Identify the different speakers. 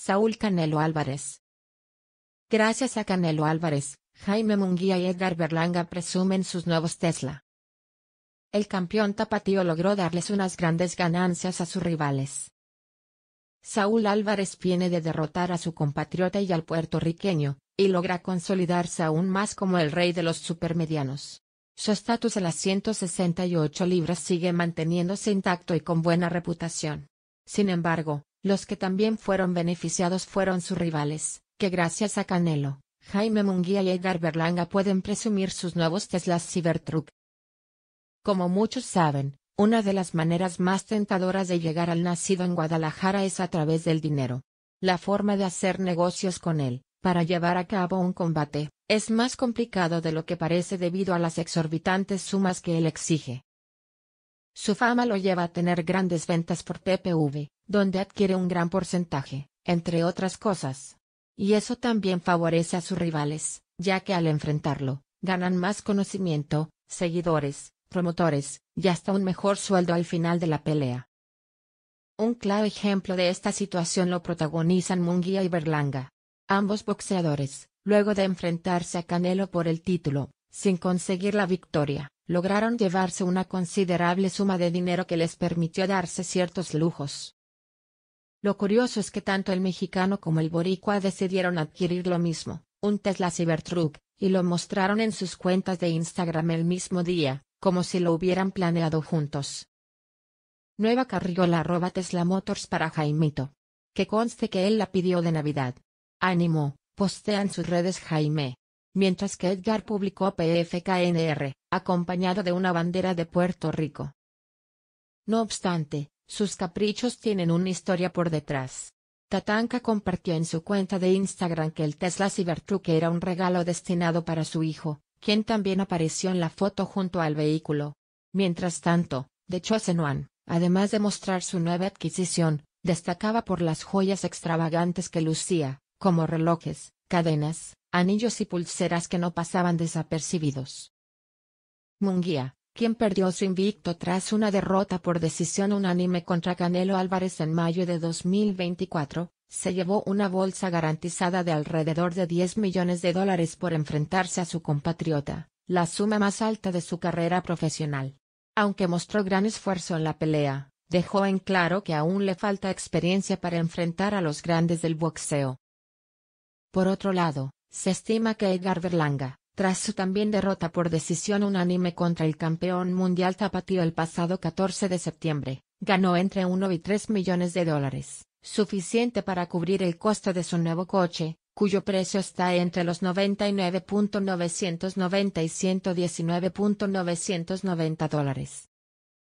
Speaker 1: Saúl Canelo Álvarez. Gracias a Canelo Álvarez, Jaime Munguía y Edgar Berlanga presumen sus nuevos Tesla. El campeón tapatío logró darles unas grandes ganancias a sus rivales. Saúl Álvarez viene de derrotar a su compatriota y al puertorriqueño, y logra consolidarse aún más como el rey de los supermedianos. Su estatus a las 168 libras sigue manteniéndose intacto y con buena reputación. Sin embargo, los que también fueron beneficiados fueron sus rivales, que gracias a Canelo, Jaime Munguía y Edgar Berlanga pueden presumir sus nuevos Teslas Cybertruck. Como muchos saben, una de las maneras más tentadoras de llegar al nacido en Guadalajara es a través del dinero. La forma de hacer negocios con él, para llevar a cabo un combate, es más complicado de lo que parece debido a las exorbitantes sumas que él exige. Su fama lo lleva a tener grandes ventas por PPV, donde adquiere un gran porcentaje, entre otras cosas. Y eso también favorece a sus rivales, ya que al enfrentarlo, ganan más conocimiento, seguidores, promotores, y hasta un mejor sueldo al final de la pelea. Un claro ejemplo de esta situación lo protagonizan Munguía y Berlanga. Ambos boxeadores, luego de enfrentarse a Canelo por el título, sin conseguir la victoria, lograron llevarse una considerable suma de dinero que les permitió darse ciertos lujos. Lo curioso es que tanto el mexicano como el boricua decidieron adquirir lo mismo, un Tesla Cybertruck, y lo mostraron en sus cuentas de Instagram el mismo día, como si lo hubieran planeado juntos. Nueva carriola arroba Tesla Motors para Jaimito. Que conste que él la pidió de Navidad. Ánimo, postea en sus redes Jaime mientras que Edgar publicó PFKNR, acompañado de una bandera de Puerto Rico. No obstante, sus caprichos tienen una historia por detrás. Tatanka compartió en su cuenta de Instagram que el Tesla Cybertruck era un regalo destinado para su hijo, quien también apareció en la foto junto al vehículo. Mientras tanto, de Chosen además de mostrar su nueva adquisición, destacaba por las joyas extravagantes que lucía, como relojes, cadenas, anillos y pulseras que no pasaban desapercibidos. Munguía, quien perdió su invicto tras una derrota por decisión unánime contra Canelo Álvarez en mayo de 2024, se llevó una bolsa garantizada de alrededor de 10 millones de dólares por enfrentarse a su compatriota, la suma más alta de su carrera profesional. Aunque mostró gran esfuerzo en la pelea, dejó en claro que aún le falta experiencia para enfrentar a los grandes del boxeo. Por otro lado, se estima que Edgar Berlanga, tras su también derrota por decisión unánime contra el campeón mundial Tapatío el pasado 14 de septiembre, ganó entre 1 y 3 millones de dólares, suficiente para cubrir el costo de su nuevo coche, cuyo precio está entre los 99.990 y 119.990 dólares.